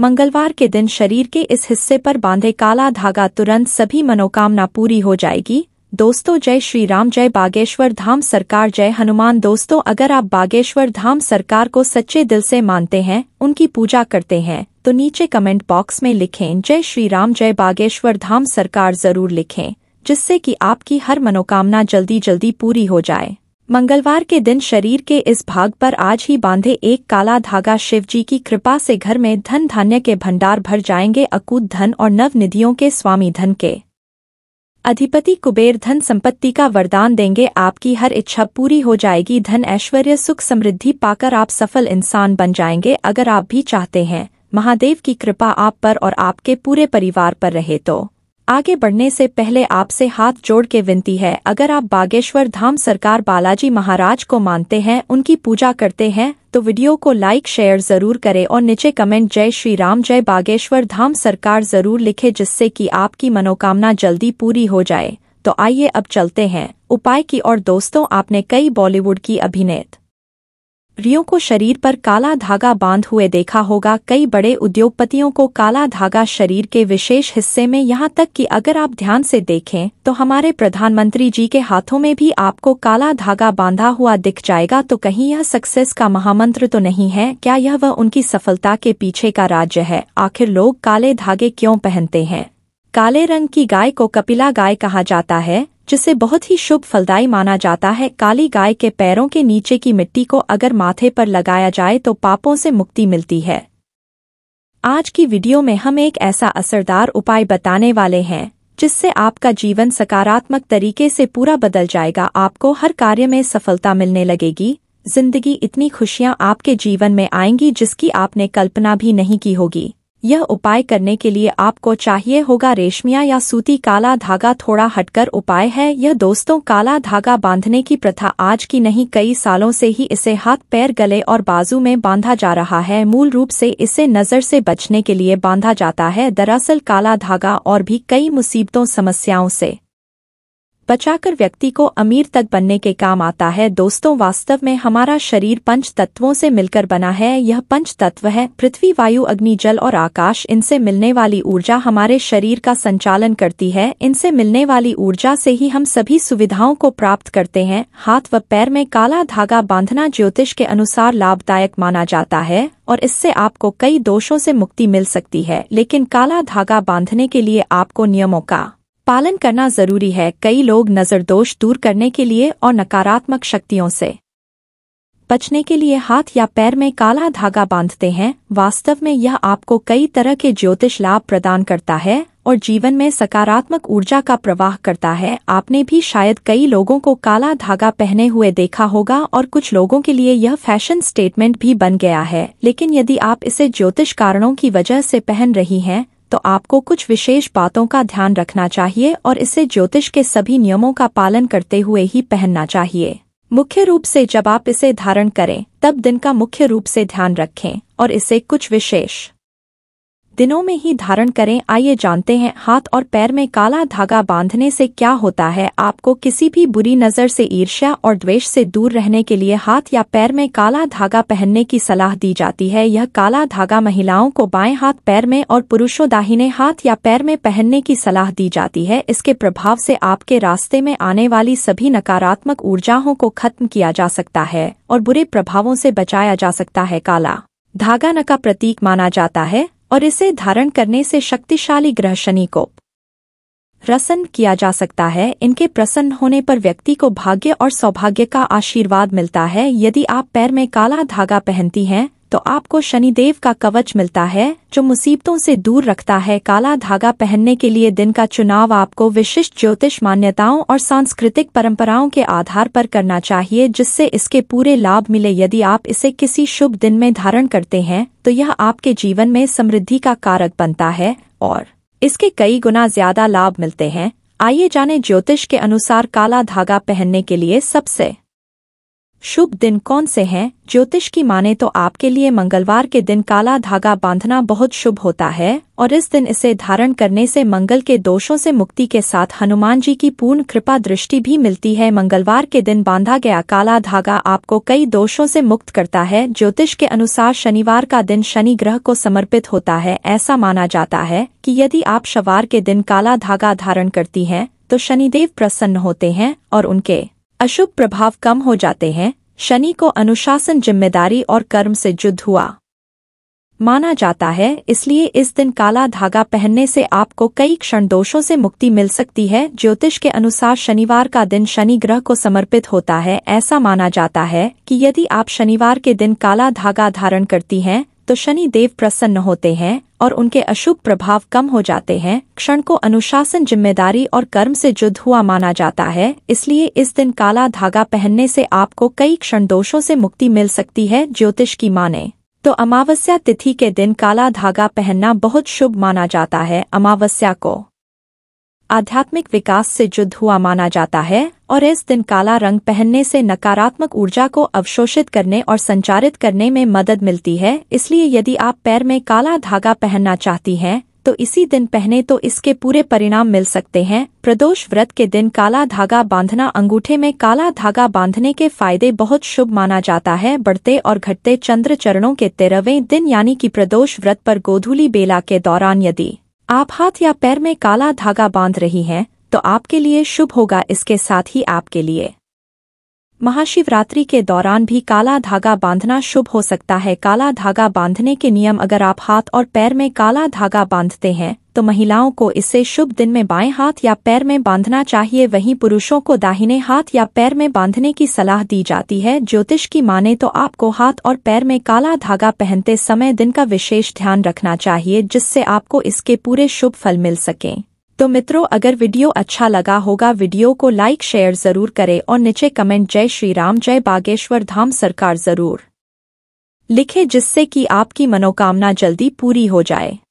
मंगलवार के दिन शरीर के इस हिस्से पर बांधे काला धागा तुरंत सभी मनोकामना पूरी हो जाएगी दोस्तों जय श्री राम जय बागेश्वर धाम सरकार जय हनुमान दोस्तों अगर आप बागेश्वर धाम सरकार को सच्चे दिल से मानते हैं उनकी पूजा करते हैं तो नीचे कमेंट बॉक्स में लिखें जय श्री राम जय बागेश्वर धाम सरकार जरूर लिखें जिससे कि आपकी हर मनोकामना जल्दी जल्दी पूरी हो जाए मंगलवार के दिन शरीर के इस भाग पर आज ही बांधे एक काला धागा शिवजी की कृपा से घर में धन धान्य के भंडार भर जाएंगे अकूत धन और नव निधियों के स्वामी धन के अधिपति कुबेर धन संपत्ति का वरदान देंगे आपकी हर इच्छा पूरी हो जाएगी धन ऐश्वर्य सुख समृद्धि पाकर आप सफल इंसान बन जाएंगे अगर आप भी चाहते हैं महादेव की कृपा आप पर और आपके पूरे परिवार पर रहे तो आगे बढ़ने से पहले आपसे हाथ जोड़ के विनती है अगर आप बागेश्वर धाम सरकार बालाजी महाराज को मानते हैं उनकी पूजा करते हैं तो वीडियो को लाइक शेयर जरूर करें और नीचे कमेंट जय श्री राम जय बागेश्वर धाम सरकार जरूर लिखें जिससे कि आपकी मनोकामना जल्दी पूरी हो जाए तो आइए अब चलते हैं उपाय की और दोस्तों आपने कई बॉलीवुड की अभिनेत रियो को शरीर पर काला धागा बांध हुए देखा होगा कई बड़े उद्योगपतियों को काला धागा शरीर के विशेष हिस्से में यहाँ तक कि अगर आप ध्यान से देखें तो हमारे प्रधानमंत्री जी के हाथों में भी आपको काला धागा बांधा हुआ दिख जाएगा तो कहीं यह सक्सेस का महामंत्र तो नहीं है क्या यह वह उनकी सफलता के पीछे का राज्य है आखिर लोग काले धागे क्यों पहनते हैं काले रंग की गाय को कपिला गाय कहा जाता है जिसे बहुत ही शुभ फलदायी माना जाता है काली गाय के पैरों के नीचे की मिट्टी को अगर माथे पर लगाया जाए तो पापों से मुक्ति मिलती है आज की वीडियो में हम एक ऐसा असरदार उपाय बताने वाले हैं जिससे आपका जीवन सकारात्मक तरीके से पूरा बदल जाएगा आपको हर कार्य में सफलता मिलने लगेगी जिंदगी इतनी खुशियां आपके जीवन में आएंगी जिसकी आपने कल्पना भी नहीं की होगी यह उपाय करने के लिए आपको चाहिए होगा रेशमिया या सूती काला धागा थोड़ा हटकर उपाय है यह दोस्तों काला धागा बांधने की प्रथा आज की नहीं कई सालों से ही इसे हाथ पैर गले और बाजू में बांधा जा रहा है मूल रूप से इसे नज़र से बचने के लिए बांधा जाता है दरअसल काला धागा और भी कई मुसीबतों समस्याओं से बचाकर व्यक्ति को अमीर तक बनने के काम आता है दोस्तों वास्तव में हमारा शरीर पंच तत्वों से मिलकर बना है यह पंच तत्व है पृथ्वी वायु अग्नि जल और आकाश इनसे मिलने वाली ऊर्जा हमारे शरीर का संचालन करती है इनसे मिलने वाली ऊर्जा से ही हम सभी सुविधाओं को प्राप्त करते हैं हाथ व पैर में काला धागा बांधना ज्योतिष के अनुसार लाभदायक माना जाता है और इससे आपको कई दोषों से मुक्ति मिल सकती है लेकिन काला धागा बांधने के लिए आपको नियमों का पालन करना जरूरी है कई लोग नज़रदोष दूर करने के लिए और नकारात्मक शक्तियों से बचने के लिए हाथ या पैर में काला धागा बांधते हैं वास्तव में यह आपको कई तरह के ज्योतिष लाभ प्रदान करता है और जीवन में सकारात्मक ऊर्जा का प्रवाह करता है आपने भी शायद कई लोगों को काला धागा पहने हुए देखा होगा और कुछ लोगों के लिए यह फैशन स्टेटमेंट भी बन गया है लेकिन यदि आप इसे ज्योतिष कारणों की वजह से पहन रही हैं तो आपको कुछ विशेष बातों का ध्यान रखना चाहिए और इसे ज्योतिष के सभी नियमों का पालन करते हुए ही पहनना चाहिए मुख्य रूप से जब आप इसे धारण करें तब दिन का मुख्य रूप से ध्यान रखें और इसे कुछ विशेष दिनों में ही धारण करें आइए जानते हैं हाथ और पैर में काला धागा बांधने से क्या होता है आपको किसी भी बुरी नज़र से ईर्ष्या और द्वेष से दूर रहने के लिए हाथ या पैर में काला धागा पहनने की सलाह दी जाती है यह काला धागा महिलाओं को बाएं हाथ पैर में और पुरुषों दाहिने हाथ या पैर में पहनने की सलाह दी जाती है इसके प्रभाव से आपके रास्ते में आने वाली सभी नकारात्मक ऊर्जाओं को खत्म किया जा सकता है और बुरे प्रभावों से बचाया जा सकता है काला धागा न का प्रतीक माना जाता है और इसे धारण करने से शक्तिशाली ग्रह शनि को प्रसन्न किया जा सकता है इनके प्रसन्न होने पर व्यक्ति को भाग्य और सौभाग्य का आशीर्वाद मिलता है यदि आप पैर में काला धागा पहनती हैं तो आपको शनिदेव का कवच मिलता है जो मुसीबतों से दूर रखता है काला धागा पहनने के लिए दिन का चुनाव आपको विशिष्ट ज्योतिष मान्यताओं और सांस्कृतिक परंपराओं के आधार पर करना चाहिए जिससे इसके पूरे लाभ मिले यदि आप इसे किसी शुभ दिन में धारण करते हैं तो यह आपके जीवन में समृद्धि का कारक बनता है और इसके कई गुना ज्यादा लाभ मिलते हैं आइए जाने ज्योतिष के अनुसार काला धागा पहनने के लिए सबसे शुभ दिन कौन से हैं ज्योतिष की माने तो आपके लिए मंगलवार के दिन काला धागा बांधना बहुत शुभ होता है और इस दिन इसे धारण करने से मंगल के दोषों से मुक्ति के साथ हनुमान जी की पूर्ण कृपा दृष्टि भी मिलती है मंगलवार के दिन बांधा गया काला धागा आपको कई दोषों से मुक्त करता है ज्योतिष के अनुसार शनिवार का दिन शनि ग्रह को समर्पित होता है ऐसा माना जाता है कि यदि आप शवार के दिन काला धागा धारण करती हैं तो शनिदेव प्रसन्न होते हैं और उनके अशुभ प्रभाव कम हो जाते हैं शनि को अनुशासन जिम्मेदारी और कर्म से जुद्ध हुआ माना जाता है इसलिए इस दिन काला धागा पहनने से आपको कई क्षण दोषों से मुक्ति मिल सकती है ज्योतिष के अनुसार शनिवार का दिन शनि ग्रह को समर्पित होता है ऐसा माना जाता है कि यदि आप शनिवार के दिन काला धागा धारण करती हैं तो शनि देव प्रसन्न होते हैं और उनके अशुभ प्रभाव कम हो जाते हैं क्षण को अनुशासन जिम्मेदारी और कर्म से जुद हुआ माना जाता है इसलिए इस दिन काला धागा पहनने से आपको कई क्षण दोषों से मुक्ति मिल सकती है ज्योतिष की माने तो अमावस्या तिथि के दिन काला धागा पहनना बहुत शुभ माना जाता है अमावस्या को आध्यात्मिक विकास से युद्ध हुआ माना जाता है और इस दिन काला रंग पहनने से नकारात्मक ऊर्जा को अवशोषित करने और संचारित करने में मदद मिलती है इसलिए यदि आप पैर में काला धागा पहनना चाहती हैं तो इसी दिन पहने तो इसके पूरे परिणाम मिल सकते हैं प्रदोष व्रत के दिन काला धागा बांधना अंगूठे में काला धागा बांधने के फायदे बहुत शुभ माना जाता है बढ़ते और घटते चंद्र चरणों के तेरहवें दिन यानी कि प्रदोष व्रत पर गोधूली बेला के दौरान यदि आप हाथ या पैर में काला धागा बांध रही हैं तो आपके लिए शुभ होगा इसके साथ ही आपके लिए महाशिवरात्रि के दौरान भी काला धागा बांधना शुभ हो सकता है काला धागा बांधने के नियम अगर आप हाथ और पैर में काला धागा बांधते हैं तो महिलाओं को इसे शुभ दिन में बाएं हाथ या पैर में बांधना चाहिए वहीं पुरुषों को दाहिने हाथ या पैर में बांधने की सलाह दी जाती है ज्योतिष की माने तो आपको हाथ और पैर में काला धागा पहनते समय दिन का विशेष ध्यान रखना चाहिए जिससे आपको इसके पूरे शुभ फल मिल सके तो मित्रों अगर वीडियो अच्छा लगा होगा वीडियो को लाइक शेयर जरूर करें और नीचे कमेंट जय श्री राम जय बागेश्वर धाम सरकार जरूर लिखें जिससे कि आपकी मनोकामना जल्दी पूरी हो जाए